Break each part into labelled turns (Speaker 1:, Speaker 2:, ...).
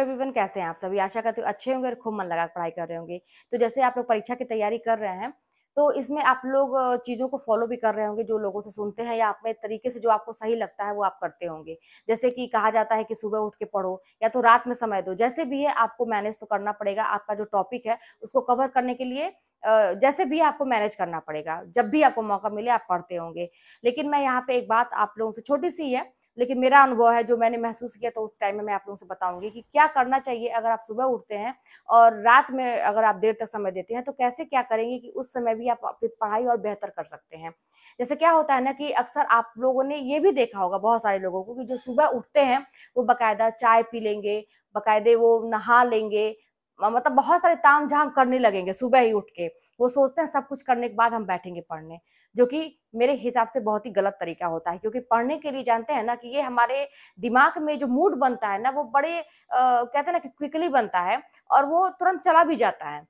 Speaker 1: everyone कैसे हैं आप सभी आशा करते हो अच्छे होंगे और खूब मन लगा पढ़ाई कर रहे होंगे तो जैसे आप लोग परीक्षा की तैयारी कर रहे हैं तो इसमें आप लोग चीज़ों को फॉलो भी कर रहे होंगे जो लोगों से सुनते हैं या अपने तरीके से जो आपको सही लगता है वो आप करते होंगे जैसे कि कहा जाता है कि सुबह उठ के पढ़ो या तो रात में समय दो जैसे भी है आपको मैनेज तो करना पड़ेगा आपका जो टॉपिक है उसको कवर करने के लिए जैसे भी आपको मैनेज करना पड़ेगा जब भी आपको मौका मिले आप पढ़ते होंगे लेकिन मैं यहाँ पे एक बात आप लोगों से छोटी सी है लेकिन मेरा अनुभव है जो मैंने महसूस किया तो उस टाइम में मैं आप लोगों से बताऊंगी कि क्या करना चाहिए अगर आप सुबह उठते हैं और रात में अगर आप देर तक समय देते हैं तो कैसे क्या करेंगे कि उस समय भी आप अपनी पढ़ाई और बेहतर कर सकते हैं जैसे क्या होता है ना कि अक्सर आप लोगों ने ये भी देखा होगा बहुत सारे लोगों को कि जो सुबह उठते हैं वो बाकायदा चाय पी लेंगे बाकायदे वो नहा लेंगे मतलब बहुत सारे ताम झाम करने लगेंगे सुबह ही उठ के वो सोचते हैं सब कुछ करने के बाद हम बैठेंगे पढ़ने जो कि मेरे हिसाब से बहुत ही गलत तरीका होता है क्योंकि पढ़ने के लिए जानते हैं ना कि ये हमारे दिमाग में जो मूड बनता है ना वो बड़े आ, कहते हैं ना कि क्विकली बनता है और वो तुरंत चला भी जाता है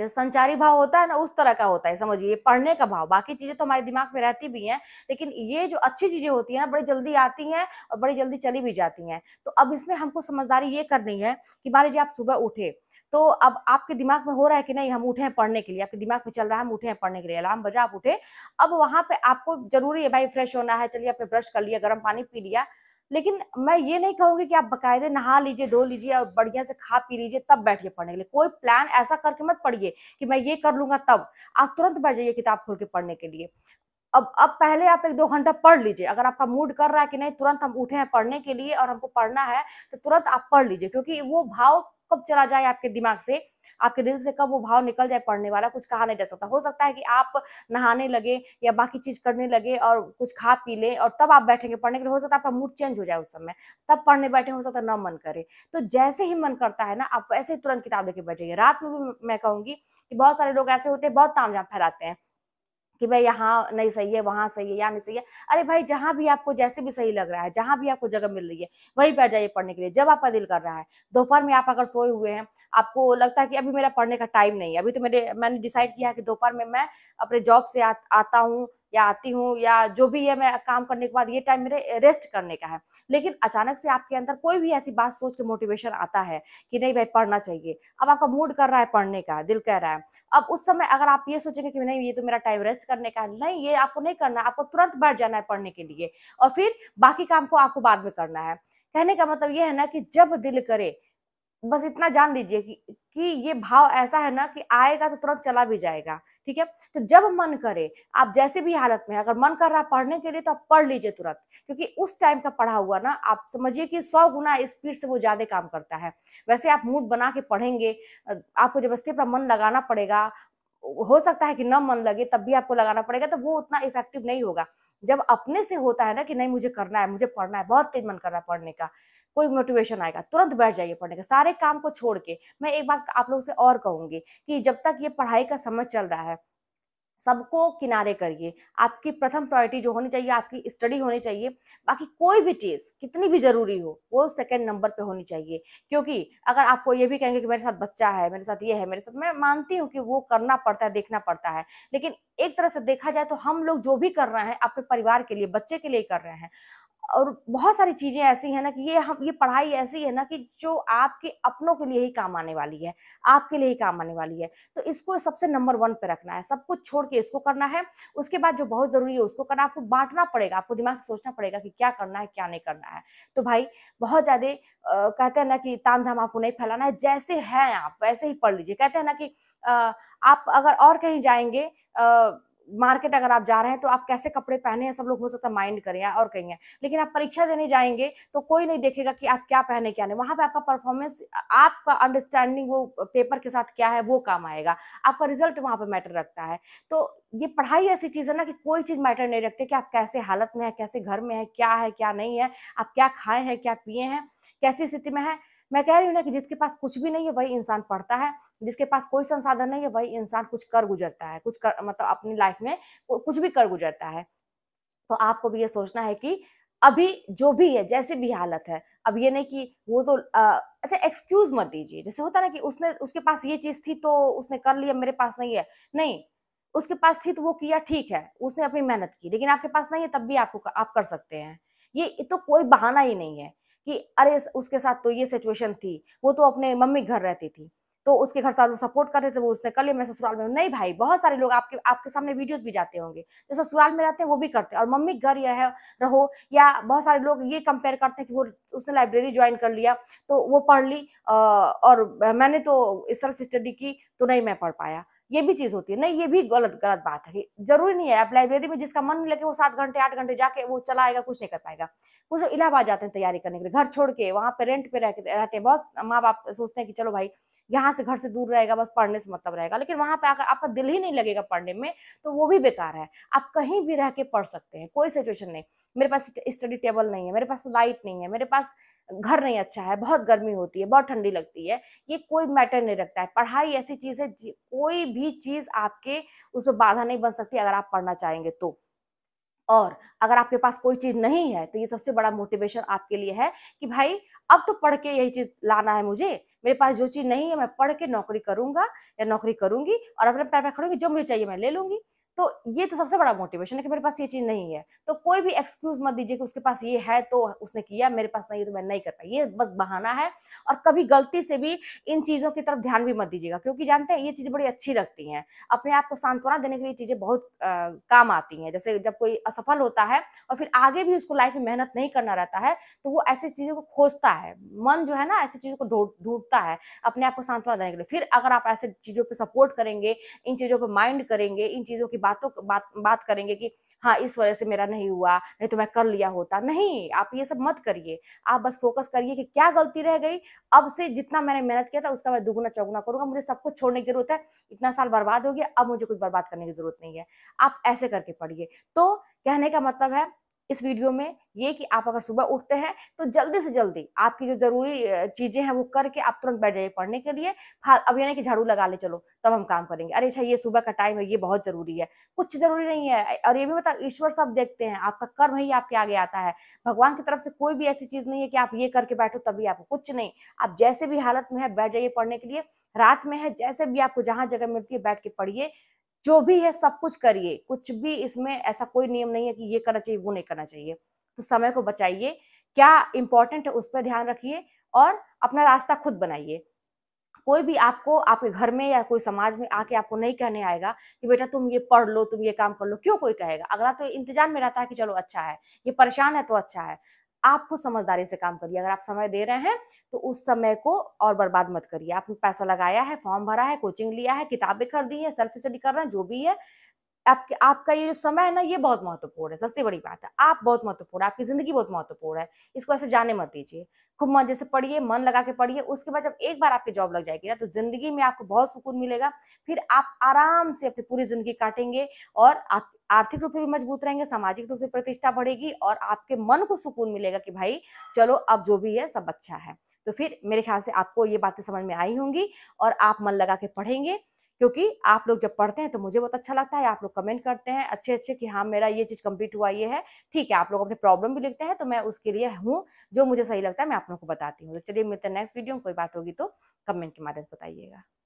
Speaker 1: संचारी भाव होता है ना उस तरह का होता है समझिए पढ़ने का भाव बाकी चीजें तो हमारे दिमाग में रहती भी हैं लेकिन ये जो अच्छी चीजें होती हैं बड़ी जल्दी आती हैं और बड़ी जल्दी चली भी जाती हैं तो अब इसमें हमको समझदारी ये करनी है कि मान लीजिए आप सुबह उठे तो अब आपके दिमाग में हो रहा है कि नहीं हम उठे हैं पढ़ने के लिए आपके दिमाग में चल रहा है हम उठे हैं पढ़ने के लिए अलार्म बजा आप उठे अब वहां पे आपको जरूरी है भाई फ्रेश होना है चलिए आपने ब्रश कर लिया गर्म पानी पी लिया लेकिन मैं ये नहीं कहूंगी कि आप बकायदे नहा लीजिए धो लीजिए और बढ़िया से खा पी लीजिए तब बैठिए पढ़ने के लिए कोई प्लान ऐसा करके मत पढ़िए कि मैं ये कर लूंगा तब आप तुरंत बैठ जाइए किताब खोल के पढ़ने के लिए अब अब पहले आप एक दो घंटा पढ़ लीजिए अगर आपका मूड कर रहा है कि नहीं तुरंत हम उठे हैं पढ़ने के लिए और हमको पढ़ना है तो तुरंत आप पढ़ लीजिए क्योंकि वो भाव कब चला जाए आपके दिमाग से आपके दिल से कब वो भाव निकल जाए पढ़ने वाला कुछ कहा नहीं जा सकता हो सकता है कि आप नहाने लगे या बाकी चीज करने लगे और कुछ खा पी लें और तब आप बैठेंगे पढ़ने के लिए हो सकता है आपका मूड चेंज हो जाए उस समय तब पढ़ने बैठे हो सकता है ना मन करे तो जैसे ही मन करता है ना आप वैसे ही तुरंत किताब लेके बैठ जाइए रात में भी मैं कहूंगी कि बहुत सारे लोग ऐसे होते हैं बहुत तामझाम फैलाते हैं कि भाई यहाँ नहीं सही है वहाँ सही है यहाँ नहीं सही है अरे भाई जहाँ भी आपको जैसे भी सही लग रहा है जहाँ भी आपको जगह मिल रही है वहीं बैठ जाइए पढ़ने के लिए जब आपका दिल कर रहा है दोपहर में आप अगर सोए हुए हैं आपको लगता है कि अभी मेरा पढ़ने का टाइम नहीं है अभी तो मेरे मैंने डिसाइड किया है कि दोपहर में मैं अपने जॉब से आ, आता हूँ या आती हूँ या जो भी है मैं काम करने के बाद ये टाइम मेरे रेस्ट करने का है लेकिन अचानक से आपके अंदर कोई भी ऐसी बात सोच के मोटिवेशन आता है कि नहीं भाई पढ़ना चाहिए अब आपका मूड कर रहा है पढ़ने का दिल कह रहा है अब उस समय अगर आप ये सोचेंगे कि नहीं ये तो मेरा टाइम रेस्ट करने का है नहीं ये आपको नहीं करना आपको तुरंत बैठ जाना है पढ़ने के लिए और फिर बाकी काम को आपको बाद में करना है कहने का मतलब ये है ना कि जब दिल करे बस इतना जान लीजिए कि कि ये भाव ऐसा है ना कि आएगा तो तुरंत चला भी जाएगा ठीक है तो जब मन करे आप जैसे भी हालत में अगर मन कर रहा है पढ़ने के लिए तो आप पढ़ लीजिए तुरंत क्योंकि उस टाइम का पढ़ा हुआ ना आप समझिए कि सौ गुना स्पीड से वो ज्यादा काम करता है वैसे आप मूड बना के पढ़ेंगे आपको जबरदस्ती अपना मन लगाना पड़ेगा हो सकता है कि ना मन लगे तब भी आपको लगाना पड़ेगा तो वो उतना इफेक्टिव नहीं होगा जब अपने से होता है ना कि नहीं मुझे करना है मुझे पढ़ना है बहुत तेज मन कर रहा है पढ़ने का कोई मोटिवेशन आएगा तुरंत बैठ जाइए पढ़ने का सारे काम को छोड़ के मैं एक बात आप लोगों से और कहूंगी कि जब तक ये पढ़ाई का समय चल रहा है सबको किनारे करिए आपकी प्रथम प्रायोरिटी जो होनी चाहिए आपकी स्टडी होनी चाहिए बाकी कोई भी चीज़ कितनी भी ज़रूरी हो वो सेकंड नंबर पे होनी चाहिए क्योंकि अगर आपको ये भी कहेंगे कि मेरे साथ बच्चा है मेरे साथ ये है मेरे साथ मैं मानती हूँ कि वो करना पड़ता है देखना पड़ता है लेकिन एक तरह से देखा जाए तो हम लोग जो भी कर रहे हैं अपने परिवार के लिए बच्चे के लिए कर रहे हैं और बहुत सारी चीज़ें ऐसी हैं ना कि ये हम ये पढ़ाई ऐसी है ना कि जो आपके अपनों के लिए ही काम आने वाली है आपके लिए ही काम आने वाली है तो इसको सबसे नंबर वन पे रखना है सब कुछ छोड़ के इसको करना है उसके बाद जो बहुत ज़रूरी है उसको करना आपको बांटना पड़ेगा आपको दिमाग से सोचना पड़ेगा कि क्या करना है क्या नहीं करना है तो भाई बहुत ज़्यादा कहते हैं ना कि ताम धाम आपको नहीं फैलाना है जैसे हैं आप वैसे ही पढ़ लीजिए कहते हैं ना कि आप अगर और कहीं जाएंगे अः मार्केट अगर आप जा रहे हैं तो आप कैसे कपड़े पहने हैं सब लोग हो सकता है माइंड करें और कहीं है लेकिन आप परीक्षा देने जाएंगे तो कोई नहीं देखेगा कि आप क्या पहने क्या नहीं वहां पे आपका परफॉर्मेंस आपका अंडरस्टैंडिंग वो पेपर के साथ क्या है वो काम आएगा आपका रिजल्ट वहां पर मैटर रखता है तो ये पढ़ाई ऐसी चीज़ है ना कि कोई चीज़ मैटर नहीं रखती कि आप कैसे हालत में है कैसे घर में है क्या है क्या नहीं है आप क्या खाए हैं क्या पिए हैं कैसी स्थिति में है मैं कह रही हूँ ना कि जिसके पास कुछ भी नहीं है वही इंसान पढ़ता है जिसके पास कोई संसाधन नहीं है वही इंसान कुछ कर गुजरता है कुछ कर मतलब अपनी लाइफ में कुछ भी कर गुजरता है तो आपको भी ये सोचना है कि अभी जो भी है जैसे भी हालत है अब ये नहीं कि वो तो आ, अच्छा एक्सक्यूज मत दीजिए जैसे होता ना कि उसने उसके पास ये चीज थी तो उसने कर लिया मेरे पास नहीं है नहीं उसके पास थी तो वो किया ठीक है उसने अपनी मेहनत की लेकिन आपके पास नहीं है तब भी आपको आप कर सकते हैं ये तो कोई बहाना ही नहीं है कि अरे उसके साथ तो ये सिचुएशन थी वो तो अपने मम्मी घर रहती थी तो उसके घर साल सपोर्ट कर रहे थे वो उसने कर लिया मैं ससुराल में नहीं भाई बहुत सारे लोग आपके आपके सामने वीडियोस भी जाते होंगे जो ससुराल में रहते हैं वो भी करते हैं और मम्मी घर यह है रहो या बहुत सारे लोग ये कंपेयर करते हैं कि वो उसने लाइब्रेरी ज्वाइन कर लिया तो वो पढ़ ली और मैंने तो सेल्फ स्टडी की तो नहीं मैं पढ़ पाया ये भी चीज होती है नहीं ये भी गलत गलत बात है जरूरी नहीं है आप लाइब्रेरी में जिसका मन लगे वो सात घंटे आठ घंटे जाके वो चलाएगा कुछ नहीं कर पाएगा कुछ इलाहाबाद जाते हैं तैयारी करने के लिए घर छोड़ के वहाँ पे रेंट पे रहते हैं बहुत माँ बाप सोचते हैं कि चलो भाई यहाँ से घर से दूर रहेगा बस पढ़ने से मतलब रहेगा लेकिन वहाँ पे आकर आपका दिल ही नहीं लगेगा पढ़ने में तो वो भी बेकार है आप कहीं भी रह के पढ़ सकते हैं कोई सिचुएशन नहीं मेरे पास स्टडी टेबल नहीं है मेरे पास लाइट नहीं है मेरे पास घर नहीं अच्छा है बहुत गर्मी होती है बहुत ठंडी लगती है ये कोई मैटर नहीं रखता है पढ़ाई ऐसी चीज़ है कोई भी भी चीज आपके उसमें बाधा नहीं बन सकती अगर आप पढ़ना चाहेंगे तो और अगर आपके पास कोई चीज नहीं है तो ये सबसे बड़ा मोटिवेशन आपके लिए है कि भाई अब तो पढ़ के यही चीज लाना है मुझे मेरे पास जो चीज नहीं है मैं पढ़ के नौकरी करूंगा या नौकरी करूंगी और अपने पैर पर खड़ूंगी जो मुझे चाहिए मैं ले लूंगी तो ये तो सबसे बड़ा मोटिवेशन है कि मेरे पास ये चीज़ नहीं है तो कोई भी एक्सक्यूज मत दीजिए कि उसके पास ये है तो उसने किया मेरे पास नहीं है तो मैं नहीं कर पाई ये बस बहाना है और कभी गलती से भी इन चीज़ों की तरफ ध्यान भी मत दीजिएगा क्योंकि जानते हैं ये चीज़ बड़ी अच्छी लगती है अपने आप को सांत्वना देने के लिए चीज़ें बहुत आ, काम आती है जैसे जब कोई असफल होता है और फिर आगे भी उसको लाइफ में मेहनत नहीं करना रहता है तो वो ऐसी चीज़ों को खोजता है मन जो है ना ऐसी चीज़ों को ढूंढता है अपने आप को सांत्वना देने के लिए फिर अगर आप ऐसे चीज़ों पर सपोर्ट करेंगे इन चीज़ों पर माइंड करेंगे इन चीज़ों की की बातों बात बात करेंगे कि हाँ इस वजह से मेरा नहीं हुआ नहीं तो मैं कर लिया होता नहीं आप ये सब मत करिए आप बस फोकस करिए कि क्या गलती रह गई अब से जितना मैंने मेहनत किया था उसका मैं दुगुना चौगुना करूंगा मुझे सब कुछ छोड़ने की जरूरत है इतना साल बर्बाद हो गया अब मुझे कुछ बर्बाद करने की जरूरत नहीं है आप ऐसे करके पढ़िए तो कहने का मतलब है इस वीडियो में ये कि आप अगर सुबह उठते हैं तो जल्दी से जल्दी आपकी जो जरूरी चीजें हैं वो करके आप तुरंत बैठ जाइए पढ़ने के लिए अब यानी कि झाड़ू लगा ले चलो तब हम काम करेंगे अरे अच्छा ये सुबह का टाइम है ये बहुत जरूरी है कुछ जरूरी नहीं है और ये भी बताओ ईश्वर सब देखते हैं आपका कर्म ही आपके आगे आता है भगवान की तरफ से कोई भी ऐसी चीज नहीं है कि आप ये करके बैठो तभी आपको कुछ नहीं आप जैसे भी हालत में है बैठ जाइए पढ़ने के लिए रात में है जैसे भी आपको जहां जगह मिलती है बैठ के पढ़िए जो भी है सब कुछ करिए कुछ भी इसमें ऐसा कोई नियम नहीं है कि ये करना चाहिए वो नहीं करना चाहिए तो समय को बचाइए क्या इंपॉर्टेंट है उस पर ध्यान रखिए और अपना रास्ता खुद बनाइए कोई भी आपको आपके घर में या कोई समाज में आके आपको नहीं कहने आएगा कि बेटा तुम ये पढ़ लो तुम ये काम कर लो क्यों कोई कहेगा अगला तो इंतजार में रहता है कि चलो अच्छा है ये परेशान है तो अच्छा है आप खुद समझदारी से काम करिए अगर आप समय दे रहे हैं तो उस समय को और बर्बाद मत करिए आपने पैसा लगाया है फॉर्म भरा है कोचिंग लिया है किताबें खरीदी है सेल्फ स्टडी कर रहे हैं जो भी है आपके आपका ये जो समय है ना ये बहुत महत्वपूर्ण है सबसे बड़ी बात है आप बहुत महत्वपूर्ण है आपकी जिंदगी बहुत महत्वपूर्ण है इसको ऐसे जाने मत दीजिए खूब मजे से पढ़िए मन लगा के पढ़िए उसके बाद जब एक बार आपकी जॉब लग जाएगी ना तो जिंदगी में आपको बहुत सुकून मिलेगा फिर आप आराम से अपनी पूरी जिंदगी काटेंगे और आप आर्थिक रूप से भी मजबूत रहेंगे सामाजिक रूप से प्रतिष्ठा बढ़ेगी और आपके मन को सुकून मिलेगा कि भाई चलो अब जो भी है सब अच्छा है तो फिर मेरे ख्याल से आपको ये बातें समझ में आई होंगी और आप मन लगा के पढ़ेंगे क्योंकि आप लोग जब पढ़ते हैं तो मुझे बहुत अच्छा लगता है आप लोग कमेंट करते हैं अच्छे अच्छे कि हाँ मेरा ये चीज़ कंप्लीट हुआ ये है ठीक है आप लोग अपने प्रॉब्लम भी लिखते हैं तो मैं उसके लिए हूँ जो मुझे सही लगता है मैं आप लोग को बताती हूँ तो चलिए मिलते हैं नेक्स्ट वीडियो में कोई बात होगी तो कमेंट के माध्यम से बताइएगा